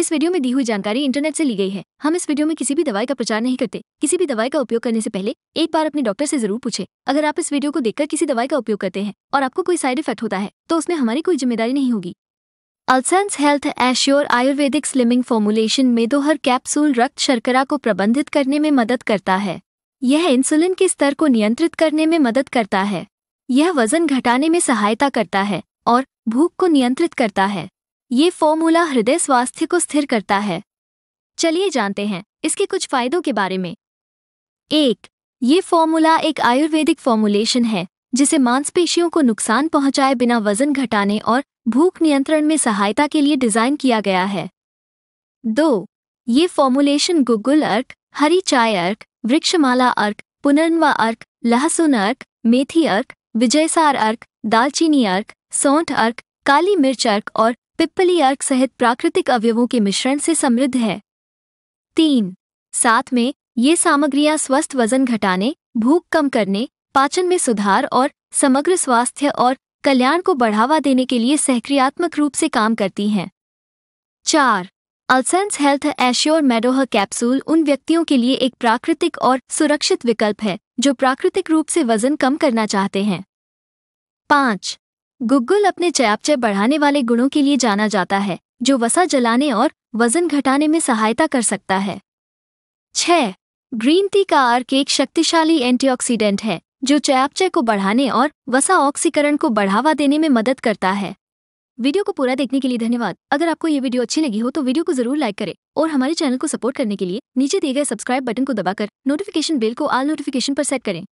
इस वीडियो में दी हुई जानकारी इंटरनेट से ली गई है हम इस वीडियो में किसी भी दवाई का प्रचार नहीं करते किसी भी दवाई का उपयोग करने से पहले एक बार अपने डॉक्टर से जरूर पूछे अगर आप इस वीडियो को देखकर किसी दवाई का उपयोग करते हैं और आपको कोई साइड इफेक्ट होता है तो उसमें हमारी कोई जिम्मेदारी नहीं होगी अल्सेंस health assure ayurvedic slimming formulation में दोहर तो कैप्सूल रक्त शर्करा को प्रबंधित करने में मदद करता है यह इंसुलिन के स्तर को नियंत्रित करने में मदद करता है यह वजन घटाने में सहायता करता है और भूख को नियंत्रित करता है ये फॉर्मूला हृदय स्वास्थ्य को स्थिर करता है चलिए जानते हैं इसके कुछ फायदों के बारे में एक ये फॉर्मूला एक आयुर्वेदिक फॉर्मूलेशन है जिसे मांसपेशियों को नुकसान पहुंचाए बिना वजन घटाने और भूख नियंत्रण में सहायता के लिए डिजाइन किया गया है दो ये फॉर्मूलेशन गुगुल अर्क हरी चाय अर्क वृक्षमाला अर्क पुनर्नवा अर्क लहसुन अर्क मेथी अर्क विजयसार अर्क दालचीनी अर्क सौंठ अर्क काली मिर्च अर्क और पिप्पली अर्क सहित प्राकृतिक अवयवों के मिश्रण से समृद्ध है तीन साथ में ये सामग्रियां स्वस्थ वजन घटाने भूख कम करने पाचन में सुधार और समग्र स्वास्थ्य और कल्याण को बढ़ावा देने के लिए सहक्रियात्मक रूप से काम करती हैं चार अल्सेंस हेल्थ एश्योर मेडोह कैप्सूल उन व्यक्तियों के लिए एक प्राकृतिक और सुरक्षित विकल्प है जो प्राकृतिक रूप से वजन कम करना चाहते हैं पाँच गुग्गुल अपने चयापचय बढ़ाने वाले गुणों के लिए जाना जाता है जो वसा जलाने और वजन घटाने में सहायता कर सकता है छह ग्रीन टी का अर्क एक शक्तिशाली एंटीऑक्सीडेंट है जो चयापचय को बढ़ाने और वसा ऑक्सीकरण को बढ़ावा देने में मदद करता है वीडियो को पूरा देखने के लिए धन्यवाद अगर आपको ये वीडियो अच्छी लगी हो तो वीडियो को जरूर लाइक करें और हमारे चैनल को सपोर्ट करने के लिए नीचे दिए गए सब्सक्राइब बटन को दबाकर नोटिफिकेशन बेल को आल नोटिफिकेशन पर सेट करें